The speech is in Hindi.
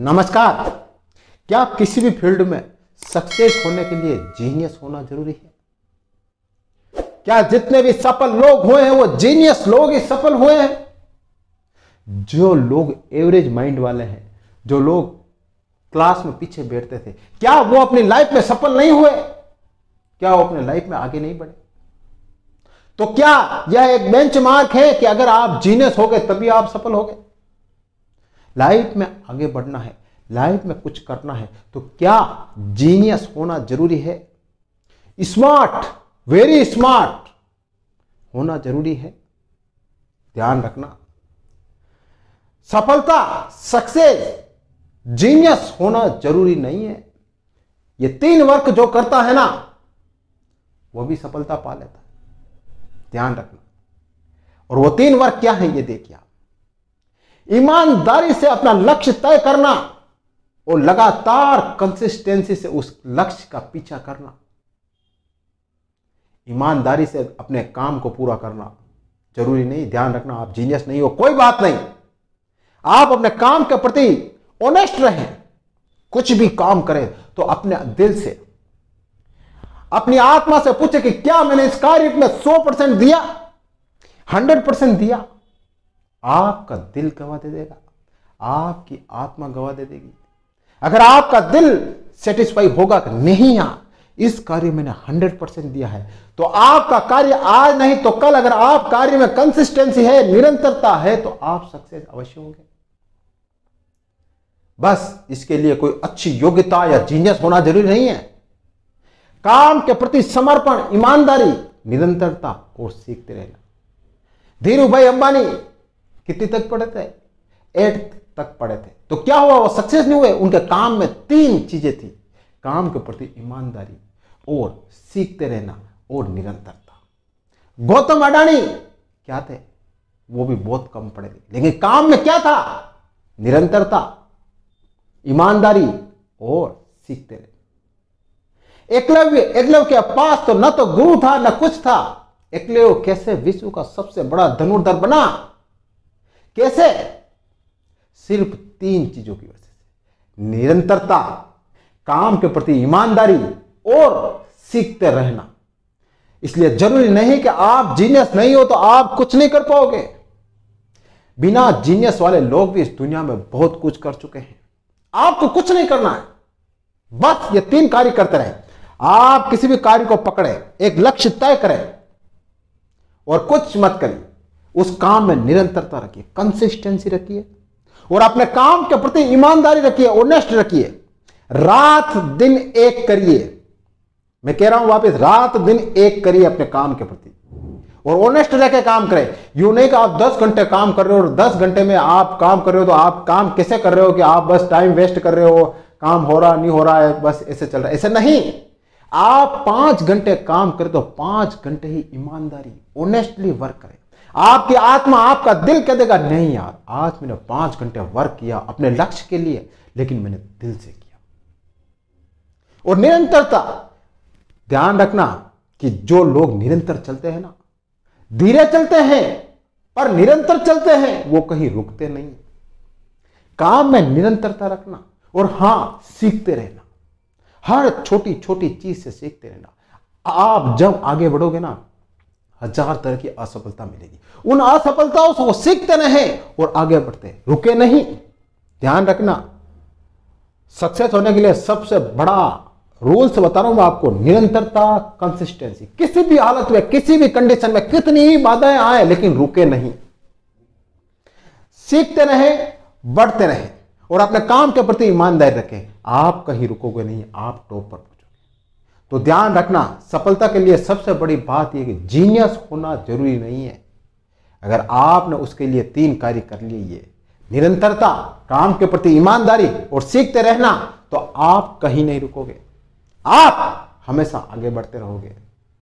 नमस्कार क्या किसी भी फील्ड में सक्सेस होने के लिए जीनियस होना जरूरी है क्या जितने भी सफल लोग हुए हैं वो जीनियस लोग ही सफल हुए हैं जो लोग एवरेज माइंड वाले हैं जो लोग क्लास में पीछे बैठते थे क्या वो अपनी लाइफ में सफल नहीं हुए क्या वो अपने लाइफ में आगे नहीं बढ़े तो क्या यह एक बेंचमार्क है कि अगर आप जीनियस हो गए तभी आप सफल हो गए लाइफ में आगे बढ़ना है लाइफ में कुछ करना है तो क्या जीनियस होना जरूरी है स्मार्ट वेरी स्मार्ट होना जरूरी है ध्यान रखना सफलता सक्सेस जीनियस होना जरूरी नहीं है ये तीन वर्क जो करता है ना वो भी सफलता पा लेता है ध्यान रखना और वो तीन वर्क क्या है ये देखिए आप ईमानदारी से अपना लक्ष्य तय करना और लगातार कंसिस्टेंसी से उस लक्ष्य का पीछा करना ईमानदारी से अपने काम को पूरा करना जरूरी नहीं ध्यान रखना आप जीनियस नहीं हो कोई बात नहीं आप अपने काम के प्रति ऑनेस्ट रहें कुछ भी काम करें तो अपने दिल से अपनी आत्मा से पूछे कि क्या मैंने इस कार्य में 100 परसेंट दिया 100 परसेंट दिया आपका दिल गवा दे देगा आपकी आत्मा गवा दे देगी अगर आपका दिल सेटिस्फाई होगा कि नहीं यहां इस कार्य मैंने हंड्रेड परसेंट दिया है तो आपका कार्य आज नहीं तो कल अगर आप कार्य में कंसिस्टेंसी है निरंतरता है तो आप सक्सेस अवश्य होंगे बस इसके लिए कोई अच्छी योग्यता या जीनियस होना जरूरी नहीं है काम के प्रति समर्पण ईमानदारी निरंतरता और सीखते रहना धीरू भाई अंबानी कितनी तक पढ़े थे एट तक पढ़े थे तो क्या हुआ वो सक्सेस नहीं हुए उनके काम में तीन चीजें थी काम के प्रति ईमानदारी और सीखते रहना और निरंतरता गौतम अडानी क्या थे वो भी बहुत कम पढ़े थे लेकिन काम में क्या था निरंतरता ईमानदारी और सीखते रहे एकलव्य एकलव के पास तो न तो गुरु था न कुछ था एकलव्य कैसे विश्व का सबसे बड़ा धनुर्धर बना कैसे सिर्फ तीन चीजों की वजह से निरंतरता काम के प्रति ईमानदारी और सीखते रहना इसलिए जरूरी नहीं कि आप जीनियस नहीं हो तो आप कुछ नहीं कर पाओगे बिना जीनियस वाले लोग भी इस दुनिया में बहुत कुछ कर चुके हैं आपको कुछ नहीं करना है बस ये तीन कार्य करते रहे आप किसी भी कार्य को पकड़े एक लक्ष्य तय करें और कुछ मत करिए उस काम में निरंतरता रखिए कंसिस्टेंसी रखिए और अपने काम के प्रति ईमानदारी रखिए ओनेस्ट रखिए रात दिन एक करिए मैं कह रहा हूं वापस रात दिन एक करिए अपने काम के प्रति और ऑनेस्ट रह के काम करें यू नहीं कि आप 10 घंटे काम कर रहे हो और 10 घंटे में आप काम कर रहे हो तो आप काम कैसे कर रहे हो कि आप बस टाइम वेस्ट कर रहे हो काम हो रहा नहीं हो रहा है बस ऐसे चल रहा है ऐसे नहीं आप पांच घंटे काम करें तो पांच घंटे ही ईमानदारी ऑनेस्टली वर्क करें आपकी आत्मा आपका दिल कह देगा नहीं यार आज मैंने पांच घंटे वर्क किया अपने लक्ष्य के लिए लेकिन मैंने दिल से किया और निरंतरता ध्यान रखना कि जो लोग निरंतर चलते हैं ना धीरे चलते हैं पर निरंतर चलते हैं वो कहीं रुकते नहीं काम में निरंतरता रखना और हां सीखते रहना हर छोटी छोटी चीज से सीखते रहना आप जब आगे बढ़ोगे ना हजार तरह की असफलता मिलेगी उन असफलताओं से वो सीखते रहे और आगे बढ़ते रुके नहीं ध्यान रखना सक्सेस होने के लिए सबसे बड़ा रूल से बता रहा हूं मैं आपको निरंतरता कंसिस्टेंसी किसी भी हालत में किसी भी कंडीशन में कितनी ही बाधाएं आए लेकिन रुके नहीं सीखते रहे बढ़ते रहे और अपने काम के प्रति ईमानदारी रखें आप कहीं रुकोगे नहीं आप टॉप पर तो ध्यान रखना सफलता के लिए सबसे बड़ी बात यह कि जीनियस होना जरूरी नहीं है अगर आपने उसके लिए तीन कार्य कर लिए ये निरंतरता काम के प्रति ईमानदारी और सीखते रहना तो आप कहीं नहीं रुकोगे आप हमेशा आगे बढ़ते रहोगे